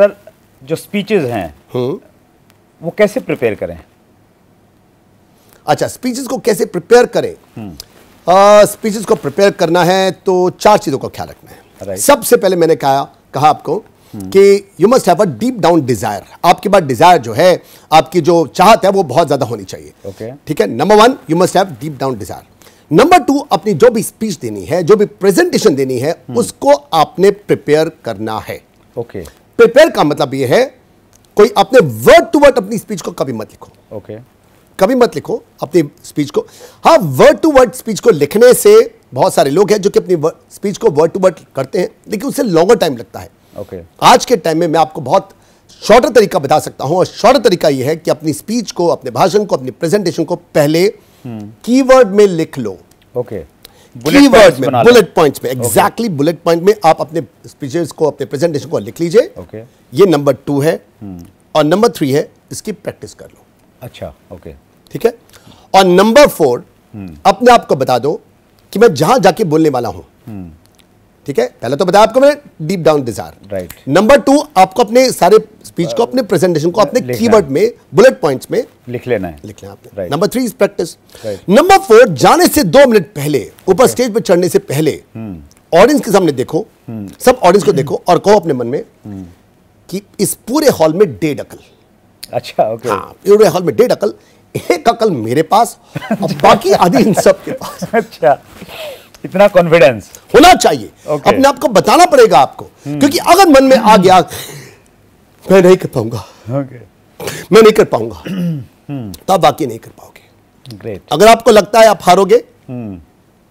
Sir जो speeches हैं हम्म। वो कैसे प्रिपेयर करें अच्छा स्पीचेस को कैसे प्रिपेयर करें स्पीचेस हम्म। को प्रिपेयर करना है तो चार चीज़ों का ख्याल रखना है सबसे पहले मैंने कहा कहा आपको हम्म। कि you must have a deep down desire आपके पास डिजायर जो है आपकी जो चाहत है वो बहुत ज्यादा होनी चाहिए ठीक है number one you must have deep down desire number two अपनी जो भी स्पीच देनी है जो भी प्रेजेंटेशन देनी है उसको आपने प्रिपेयर करना है ओके okay. प्रिपेयर का मतलब ये है कोई अपने वर्ड टू वर्ड अपनी स्पीच को कभी मत लिखो ओके okay. कभी मत लिखो अपनी स्पीच को हाँ वर्ड टू वर्ड स्पीच को लिखने से बहुत सारे लोग हैं जो कि अपनी स्पीच को वर्ड टू वर्ड करते हैं लेकिन उससे लॉन्गर टाइम लगता है ओके okay. आज के टाइम में मैं आपको बहुत शॉर्टर तरीका बता सकता हूं और शॉर्टर तरीका यह है कि अपनी स्पीच को अपने भाषण को अपनी प्रेजेंटेशन को पहले की हम्म। में लिख लो ओके okay. कीवर्ड में बुलेट पॉइंट्स में एग्जैक्टली बुलेट पॉइंट में आप अपने स्पीचेस को अपने प्रेजेंटेशन को लिख लीजिए ओके ये नंबर टू है hmm. और नंबर थ्री है इसकी प्रैक्टिस कर लो अच्छा ओके ठीक है और नंबर फोर hmm. अपने आप को बता दो कि मैं जहां जाके बोलने वाला हूं hmm. ठीक है पहले तो बताया आपको मैंने deep down desire right number two आपको अपने सारे स्पीच uh, को अपने प्रेजेंटेशन को अपने कीवर्ड में बुलेट पॉइंट्स में लिख लेना है लिख लेना आपने number three is practice number four जाने से दो मिनट पहले ऊपर स्टेज पर चढ़ने से पहले ऑडियंस hmm. के सामने देखो hmm. सब ऑडियंस को देखो और कहो अपने मन में hmm. कि इस पूरे हॉल में डेढ़ अकल अच्छा ओके हाँ पूरे हॉल में डेढ़ अकल एक अकल मेरे पास और बाकी आदि इन सब के पास अच्छा इतना कॉन्फिडेंस होना चाहिए okay. अपने आप को बताना पड़ेगा आपको क्योंकि अगर मन में आ गया मैं नहीं कर पाऊंगा okay. मैं नहीं कर पाऊंगा हम्म। तो आप बाकी नहीं कर पाओगे अगर आपको लगता है आप हारोगे हम्म।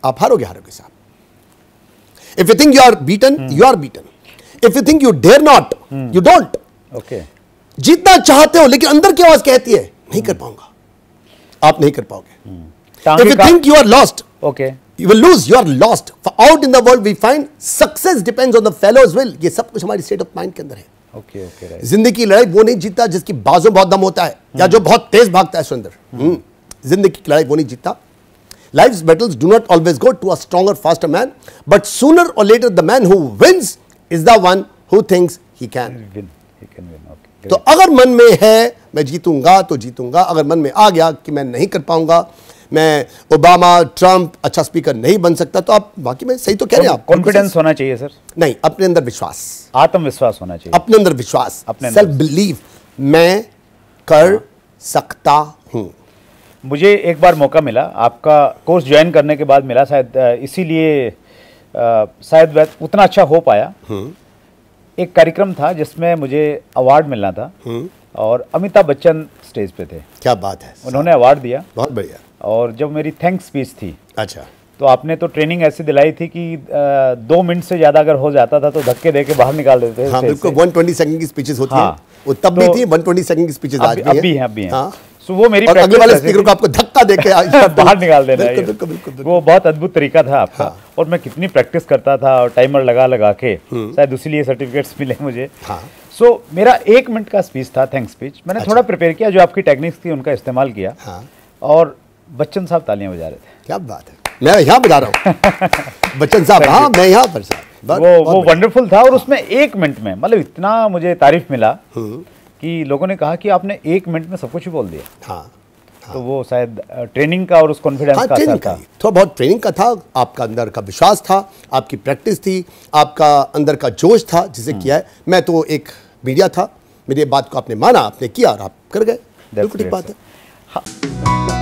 आप हारोगे हारोगे साहब if you think you are beaten you are beaten if you think you dare not you don't okay जीतना चाहते हो लेकिन अंदर की आवाज कहती है नहीं कर हम्म। पाऊंगा आप नहीं कर पाओगे if you think you are lost okay you will lose you are lost out in the world we find success depends on the fellow's will ये सब कुछ हमारी स्टेट ऑफ माइंड के अंदर है जिंदगी लड़ाई वो नहीं जीता जिसकी बाजू बहुत दम होता है या जो बहुत तेज भागता है सुंदर हम्म। हम्म। जिंदगी की लड़ाई वो नहीं जीता life battles do not always go to stronger fast man but sooner or later the man who is the one who thinks he can तो अगर मन में है मैं जीतूंगा तो जीतूंगा अगर मन में आ गया कि मैं नहीं कर पाऊंगा मैं ओबामा ट्रंप अच्छा स्पीकर नहीं बन सकता तो आप बाकी में सही तो कह रहे हैं आप कॉन्फिडेंस होना चाहिए सर नहीं अपने अंदर विश्वास आत्मविश्वास होना चाहिए अपने अंदर विश्वास अपने सेल्फ बिलीव मैं कर सकता हूँ मुझे एक बार मौका मिला आपका कोर्स ज्वाइन करने के बाद मिला शायद इसीलिए शायद उतना अच्छा हो पाया हम्म। एक कार्यक्रम था जिसमें मुझे अवार्ड मिलना था हम्म। और अमिताभ बच्चन स्टेज पे थे क्या बात है उन्होंने अवार्ड दिया बहुत बढ़िया और जब मेरी थैंक्स स्पीच थी अच्छा तो आपने तो ट्रेनिंग ऐसी दिलाई थी कि दो मिनट से ज़्यादा अगर हो जाता था तो धक्के दे के बाहर निकाल देते हाँ, सेकंड की स्पीचेस होती हाँ, हैं वो तब तो, थी 120 सेकंड की स्पीचेस आज भी, हैं हाँ। तो वो मेरी अगले वाले स्पीकर को आपको धक्का बाहर निकाल देना बिल्कुल, बिल्कुल, बिल्कुल, वो बहुत अद्भुत तरीका था आपका हाँ। और मैं कितनी प्रैक्टिस करता था और टाइमर लगा लगा के हम्म। शायद उसी लिए सर्टिफिकेट्स मिले मुझे हाँ। सो so, मेरा एक मिनट का स्पीच था थैंक्स स्पीच मैंने अच्छा। थोड़ा प्रिपेयर किया जो आपकी टेक्निक्स थी उनका इस्तेमाल किया हाँ। और बच्चन साहब तालियां बजा रहे थे क्या बात है मैं यहाँ बजा रहा हूँ बच्चन साहब हाँ मैं यहाँ पर वो वो वंडरफुल था और हाँ। उसमें एक मिनट में मतलब इतना मुझे तारीफ मिला हम्म। कि लोगों ने कहा कि आपने एक मिनट में सब कुछ बोल दिया हाँ, हाँ। तो वो शायद ट्रेनिंग का और उस कॉन्फिडेंस हाँ, का ट्रेनिंग का थोड़ा बहुत ट्रेनिंग का था आपका अंदर का विश्वास था आपकी प्रैक्टिस थी आपका अंदर का जोश था जिसे हम्म। किया है मैं तो एक मीडिया था मेरी बात को आपने माना आपने किया और आप कर गए बिल्कुल ठीक बात है हाँ